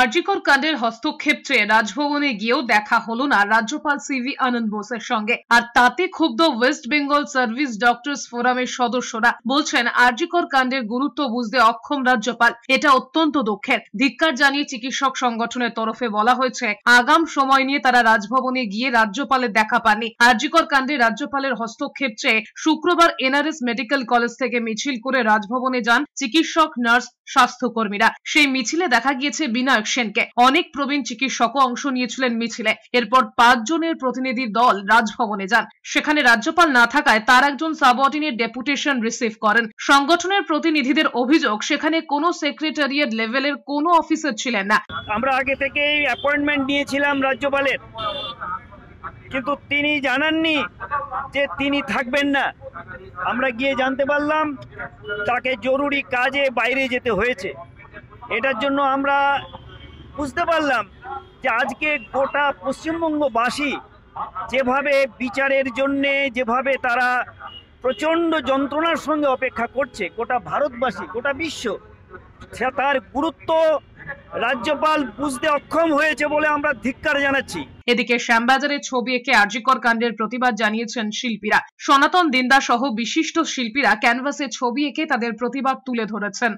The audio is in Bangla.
কার্যকর কাণ্ডের হস্তক্ষেপ চেয়ে রাজভবনে গিয়েও দেখা হলো না রাজ্যপাল সিভি আনন্দ বোসের সঙ্গে আর তাতে ক্ষুব্ধ ওয়েস্ট বেঙ্গল সার্ভিস ডক্টরস ফোরামের সদস্যরা বলছেন আর্যিকর কাণ্ডের গুরুত্ব বুঝতে অক্ষম রাজ্যপাল এটা অত্যন্ত দুঃখের ধিক্কার জানিয়ে চিকিৎসক সংগঠনের তরফে বলা হয়েছে আগাম সময় নিয়ে তারা রাজভবনে গিয়ে রাজ্যপালের দেখা পাননি আর্যিকর কাণ্ডে রাজ্যপালের হস্তক্ষেপ চেয়ে শুক্রবার এনআরএস মেডিকেল কলেজ থেকে মিছিল করে রাজভবনে যান চিকিৎসক নার্স স্বাস্থ্যকর্মীরা সেই মিছিলে দেখা গিয়েছে বিনায়ক সেনকে অনেক প্রবীণ চিকিৎসকও অংশ নিয়েছিলেন মিছিলে এরপর পাঁচজনের প্রতিনিধি দল রাজভবনে যান সেখানে রাজ্যপাল না থাকায় তার একজন সাবঅর্ডিনেট ডেপুটেশন রিসিভ করেন সংগঠনের প্রতিনিধিদের অভিযোগ সেখানে কোন সেক্রেটারিয়েট লেভেলের কোন অফিসার ছিলেন না আমরা আগে থেকেই অ্যাপয়েন্টমেন্ট নিয়েছিলাম রাজ্যপালের কিন্তু তিনি জানাননি যে তিনি থাকবেন না আমরা গিয়ে জানতে পারলাম তাকে জরুরি কাজে বাইরে যেতে হয়েছে এটার জন্য আমরা বুঝতে পারলাম যে আজকে গোটা পশ্চিমবঙ্গবাসী যেভাবে বিচারের জন্যে যেভাবে তারা প্রচণ্ড যন্ত্রণার সঙ্গে অপেক্ষা করছে গোটা ভারতবাসী গোটা বিশ্ব সে তার গুরুত্ব রাজ্যপাল বুঝতে অক্ষম হয়েছে বলে আমরা ধিক্কার জানাচ্ছি এদিকে শ্যামবাজারের ছবি এঁকে আর্যিকর কাণ্ডের প্রতিবাদ জানিয়েছেন শিল্পীরা সনাতন দিন্দা সহ বিশিষ্ট শিল্পীরা ক্যানভাসে ছবি এঁকে তাদের প্রতিবাদ তুলে ধরেছেন